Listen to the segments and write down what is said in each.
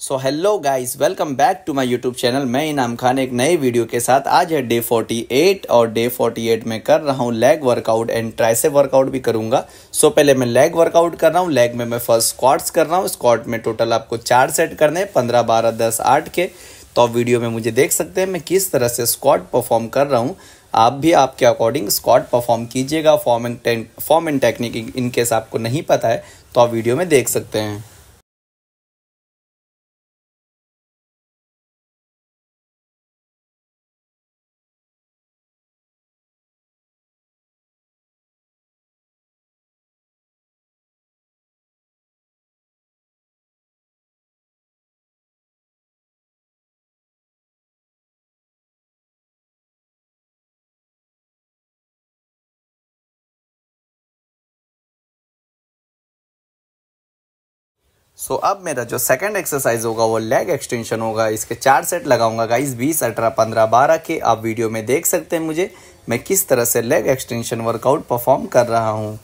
so hello guys welcome back to my YouTube channel मैं इनाम खान एक नए वीडियो के साथ आज है डे 48 और डे 48 में कर रहा हूँ leg workout and tricep workout भी करूँगा सो so, पहले मैं लेग वर्कआउट कर रहा हूँ लेग में मैं फर्स्ट स्क्वाट्स कर रहा हूँ स्क्वाट में टोटल आपको चार सेट करने हैं पंद्रह बारह दस आठ के तो आप वीडियो में मुझे देख सकते हैं मैं किस तरह से स्क्वाट परफॉर्म कर रहा हूँ आप भी आपके अकॉर्डिंग स्क्वाट परफॉर्म कीजिएगा form and form and technique in case आपको नहीं पता है तो आप वीडियो में देख सकते हैं सो so, अब मेरा जो सेकंड एक्सरसाइज होगा वो लेग एक्सटेंशन होगा इसके चार सेट लगाऊंगा गाइस 20 अठारह पंद्रह बारह के आप वीडियो में देख सकते हैं मुझे मैं किस तरह से लेग एक्सटेंशन वर्कआउट परफॉर्म कर रहा हूँ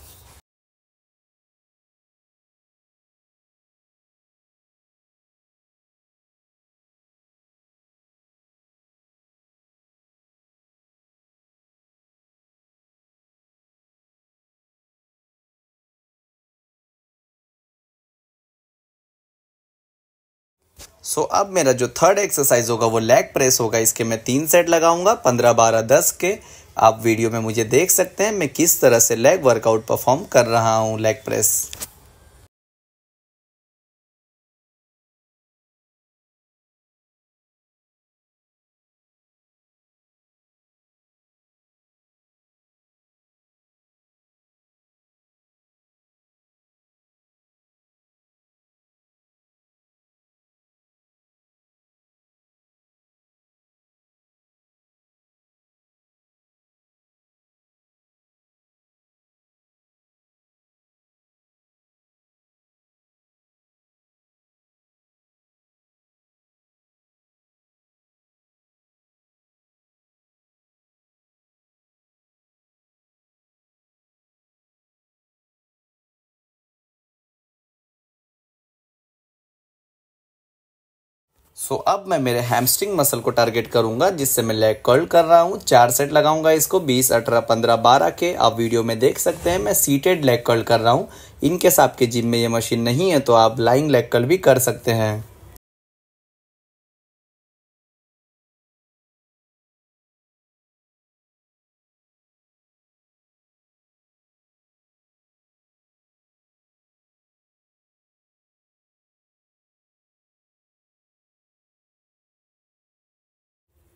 सो so, अब मेरा जो थर्ड एक्सरसाइज होगा वो लेग प्रेस होगा इसके मैं तीन सेट लगाऊंगा पंद्रह बारह दस के आप वीडियो में मुझे देख सकते हैं मैं किस तरह से लेग वर्कआउट परफॉर्म कर रहा हूँ लेग प्रेस सो अब मैं मेरे हैमस्ट्रिंग मसल को टारगेट करूंगा जिससे मैं लेग कर्ल कर रहा हूँ चार सेट लगाऊंगा इसको 20 18 15 12 के आप वीडियो में देख सकते हैं मैं सीटेड लेग कर्ल कर रहा हूँ इनकेस आपके जिम में ये मशीन नहीं है तो आप लाइंग लेग कर्ल भी कर सकते हैं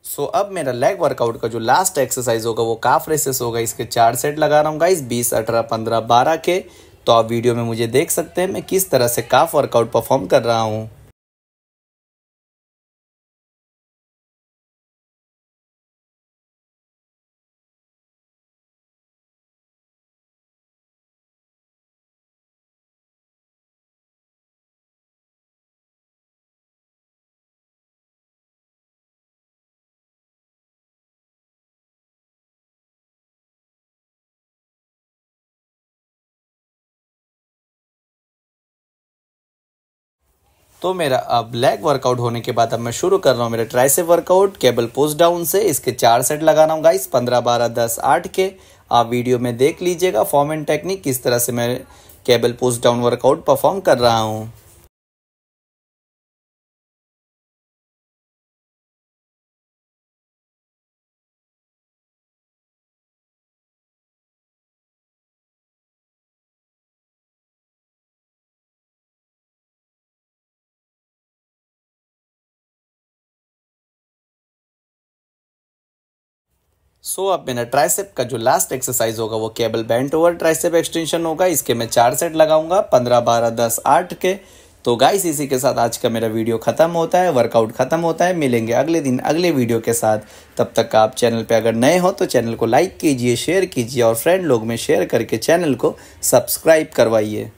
सो so, अब मेरा लेग वर्कआउट का जो लास्ट एक्सरसाइज होगा वो काफ रेसेस होगा इसके चार सेट लगा रहा हूँ गाइस बीस अठारह पंद्रह बारह के तो आप वीडियो में मुझे देख सकते हैं मैं किस तरह से काफ वर्कआउट परफॉर्म कर रहा हूँ तो मेरा अब लेग वर्कआउट होने के बाद अब मैं शुरू कर रहा हूँ मेरा tricep workout cable push down से इसके चार सेट लगा रहा हूँ गाइस पंद्रह बारह दस आठ के आप वीडियो में देख लीजिएगा फॉर्म एंड टेक्निक किस तरह से मैं cable push down workout perform कर रहा हूँ सो so, अब मेरा ट्राइसेप का जो लास्ट एक्सरसाइज होगा वो cable bent over tricep extension होगा इसके मैं चार सेट लगाऊंगा पंद्रह बारह दस आठ के तो गाइस इसी के साथ आज का मेरा वीडियो ख़त्म होता है वर्कआउट ख़त्म होता है मिलेंगे अगले दिन अगले वीडियो के साथ तब तक आप चैनल पे अगर नए हो तो चैनल को लाइक कीजिए शेयर कीजिए और फ्रेंड लोग में शेयर करके चैनल को सब्सक्राइब करवाइए